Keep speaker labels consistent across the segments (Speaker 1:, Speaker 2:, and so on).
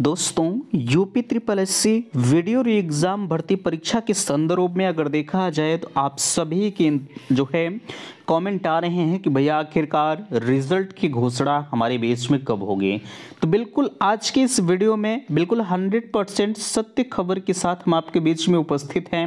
Speaker 1: दोस्तों UP triple S C VDO re exam भर्ती परीक्षा के संदर्भ में अगर देखा जाए तो आप सभी के जो है कमेंट आ रहे हैं कि भैया आखिरकार रिजल्ट की घोषणा हमारे बेस में कब होगी तो बिल्कुल आज के इस वीडियो में बिल्कुल 100 परसेंट सत्य खबर के साथ हम आपके बीच में उपस्थित हैं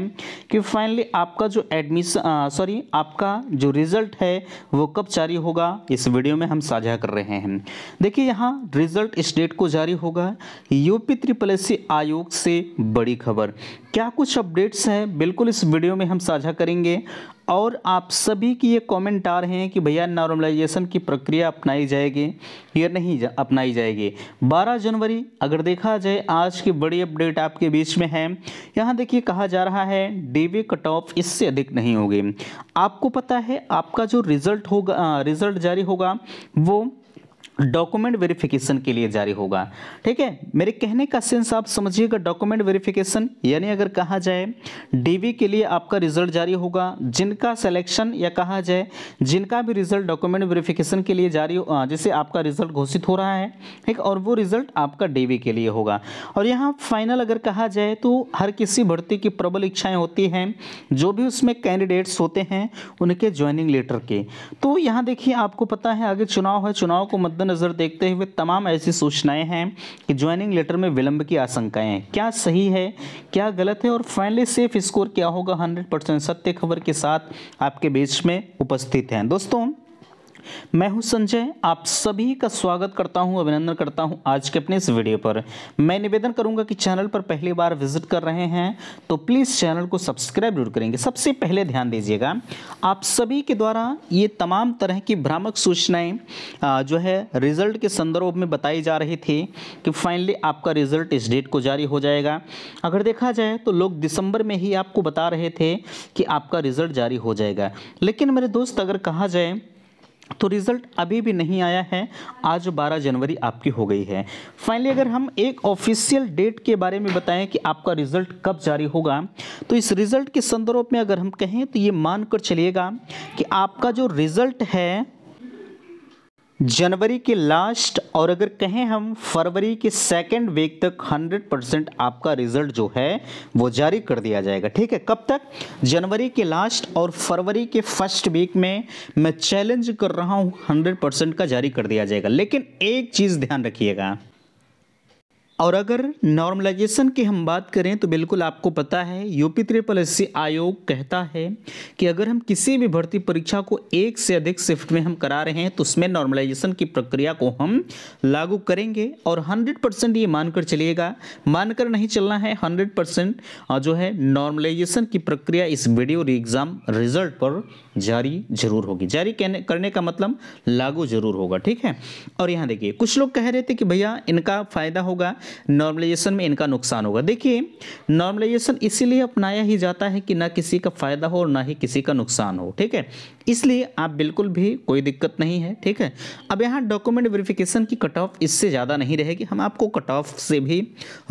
Speaker 1: कि फाइनली आपका जो एडमिशन सॉरी आपका जो रिजल्ट है वो कब जारी होगा इस वीडियो में हम साझा कर रहे हैं देखिए यहाँ रिजल्ट इस डेट को जारी होगा यूपी त्रिपल आयोग से बड़ी खबर क्या कुछ अपडेट्स हैं बिल्कुल इस वीडियो में हम साझा करेंगे और आप सभी की ये कमेंट आ रहे हैं कि भैया नॉर्मलाइजेशन की प्रक्रिया अपनाई जाएगी या नहीं जा, अपनाई जाएगी 12 जनवरी अगर देखा जाए आज की बड़ी अपडेट आपके बीच में है यहाँ देखिए कहा जा रहा है डीवी कट ऑफ इससे अधिक नहीं होगी आपको पता है आपका जो रिजल्ट होगा रिजल्ट जारी होगा वो डॉक्यूमेंट वेरिफिकेशन के लिए जारी होगा ठीक है मेरे कहने का सेंस आप समझिएगा डॉक्यूमेंट वेरिफिकेशन यानी अगर कहा जाए डीवी के लिए आपका रिजल्ट जारी होगा जिनका सिलेक्शन या कहा जाए जिनका भी रिजल्ट डॉक्यूमेंट वेरिफिकेशन के लिए जारी जैसे आपका रिजल्ट घोषित हो रहा है ठीक और वो रिजल्ट आपका डी के लिए होगा और यहाँ फाइनल अगर कहा जाए तो हर किसी भर्ती की प्रबल इच्छाएं होती हैं जो भी उसमें कैंडिडेट्स होते हैं उनके ज्वाइनिंग लेटर के तो यहाँ देखिए आपको पता है आगे चुनाव है चुनाव को मद्देनजर मद्देनजर देखते हुए तमाम ऐसी सूचनाएं हैं कि ज्वाइनिंग लेटर में विलंब की आशंकाएं हैं क्या सही है क्या गलत है और फाइनली सेफ स्कोर क्या होगा हंड्रेड परसेंट सत्य खबर के साथ आपके बीच में उपस्थित हैं दोस्तों मैं हूं संजय आप सभी का स्वागत करता हूं अभिनंदन करता हूं आज के अपने इस वीडियो पर मैं निवेदन करूंगा कि चैनल पर पहली बार विजिट कर रहे हैं तो प्लीज़ चैनल को सब्सक्राइब जरूर करेंगे सबसे पहले ध्यान दीजिएगा आप सभी के द्वारा ये तमाम तरह की भ्रामक सूचनाएँ जो है रिजल्ट के संदर्भ में बताई जा रही थी कि फाइनली आपका रिजल्ट इस डेट को जारी हो जाएगा अगर देखा जाए तो लोग दिसंबर में ही आपको बता रहे थे कि आपका रिजल्ट जारी हो जाएगा लेकिन मेरे दोस्त अगर कहा जाए तो रिज़ल्ट अभी भी नहीं आया है आज 12 जनवरी आपकी हो गई है फाइनली अगर हम एक ऑफिशियल डेट के बारे में बताएं कि आपका रिज़ल्ट कब जारी होगा तो इस रिज़ल्ट के संदर्भ में अगर हम कहें तो ये मानकर चलिएगा कि आपका जो रिज़ल्ट है जनवरी के लास्ट और अगर कहें हम फरवरी के सेकेंड वीक तक 100 परसेंट आपका रिजल्ट जो है वो जारी कर दिया जाएगा ठीक है कब तक जनवरी के लास्ट और फरवरी के फर्स्ट वीक में मैं चैलेंज कर रहा हूँ 100 परसेंट का जारी कर दिया जाएगा लेकिन एक चीज़ ध्यान रखिएगा और अगर नॉर्मलाइजेशन की हम बात करें तो बिल्कुल आपको पता है यूपी त्रिपल एस आयोग कहता है कि अगर हम किसी भी भर्ती परीक्षा को एक से अधिक शिफ्ट में हम करा रहे हैं तो उसमें नॉर्मलाइजेशन की प्रक्रिया को हम लागू करेंगे और 100 परसेंट ये मानकर चलिएगा मानकर नहीं चलना है 100 परसेंट जो है नॉर्मलाइजेशन की प्रक्रिया इस वीडियो एग्ज़ाम रिजल्ट पर जारी जरूर होगी जारी करने का मतलब लागू जरूर होगा ठीक है और यहाँ देखिए कुछ लोग कह रहे थे कि भैया इनका फ़ायदा होगा नॉर्मलाइजेशन में इनका नुकसान होगा देखिए नॉर्मलाइजेशन इसीलिए अपनाया ही जाता है कि ना किसी का फ़ायदा हो और ना ही किसी का नुकसान हो ठीक है इसलिए आप बिल्कुल भी कोई दिक्कत नहीं है ठीक है अब यहाँ डॉक्यूमेंट वेरिफिकेशन की कट ऑफ इससे ज़्यादा नहीं रहेगी हम आपको कट ऑफ से भी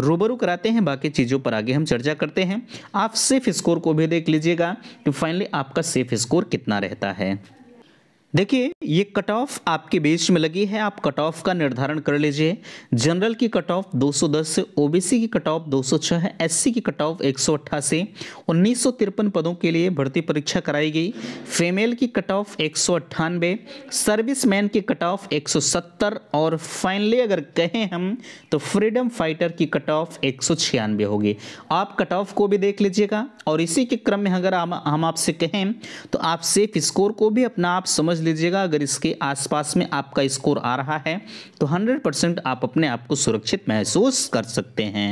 Speaker 1: रूबरू कराते हैं बाकी चीज़ों पर आगे हम चर्चा करते हैं आप सेफ स्कोर को भी देख लीजिएगा कि फाइनली आपका सेफ स्कोर कितना रहता है देखिए ये कट ऑफ आपके बीच में लगी है आप कट ऑफ का निर्धारण कर लीजिए जनरल की कट ऑफ 210 से ओबीसी की कट ऑफ 206 है एससी की कट ऑफ एक सौ पदों के लिए भर्ती परीक्षा कराई गई फीमेल की कट ऑफ एक सौ सर्विसमैन की कट ऑफ 170 और फाइनली अगर कहें हम तो फ्रीडम फाइटर की कट ऑफ एक होगी आप कट ऑफ को भी देख लीजिएगा और इसी के क्रम में अगर हम आपसे कहें तो आप सेफ स्कोर को भी अपना आप समझ समझ लीजिएगा अगर इसके आसपास में आपका स्कोर आ रहा है तो 100 परसेंट आप अपने आप को सुरक्षित महसूस कर सकते हैं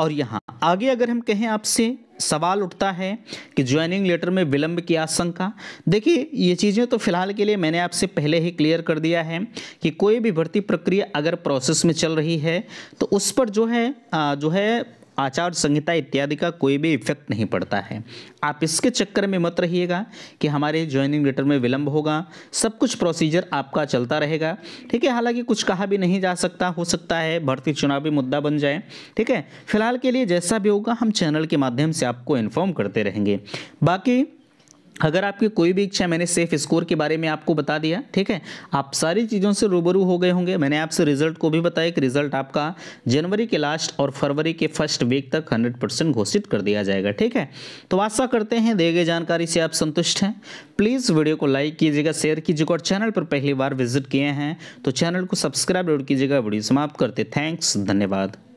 Speaker 1: और यहाँ आगे अगर हम कहें आपसे सवाल उठता है कि ज्वाइनिंग लेटर में विलंब की आशंका देखिए ये चीज़ें तो फिलहाल के लिए मैंने आपसे पहले ही क्लियर कर दिया है कि कोई भी भर्ती प्रक्रिया अगर प्रोसेस में चल रही है तो उस पर जो है जो है आचार संहिता इत्यादि का कोई भी इफेक्ट नहीं पड़ता है आप इसके चक्कर में मत रहिएगा कि हमारे ज्वाइनिंग लेटर में विलंब होगा सब कुछ प्रोसीजर आपका चलता रहेगा ठीक है हालांकि कुछ कहा भी नहीं जा सकता हो सकता है भर्ती चुनावी मुद्दा बन जाए ठीक है फिलहाल के लिए जैसा भी होगा हम चैनल के माध्यम से आपको इन्फॉर्म करते रहेंगे बाकी अगर आपकी कोई भी इच्छा मैंने सेफ स्कोर के बारे में आपको बता दिया ठीक है आप सारी चीज़ों से रूबरू हो गए होंगे मैंने आपसे रिजल्ट को भी बताया कि रिजल्ट आपका जनवरी के लास्ट और फरवरी के फर्स्ट वीक तक 100 परसेंट घोषित कर दिया जाएगा ठीक है तो आशा करते हैं दिए गए जानकारी से आप संतुष्ट हैं प्लीज़ वीडियो को लाइक कीजिएगा शेयर कीजिएगा और चैनल पर पहली बार विजिट किए हैं तो चैनल को सब्सक्राइब जरूर कीजिएगा वीडियो समाप्त करते थैंक्स धन्यवाद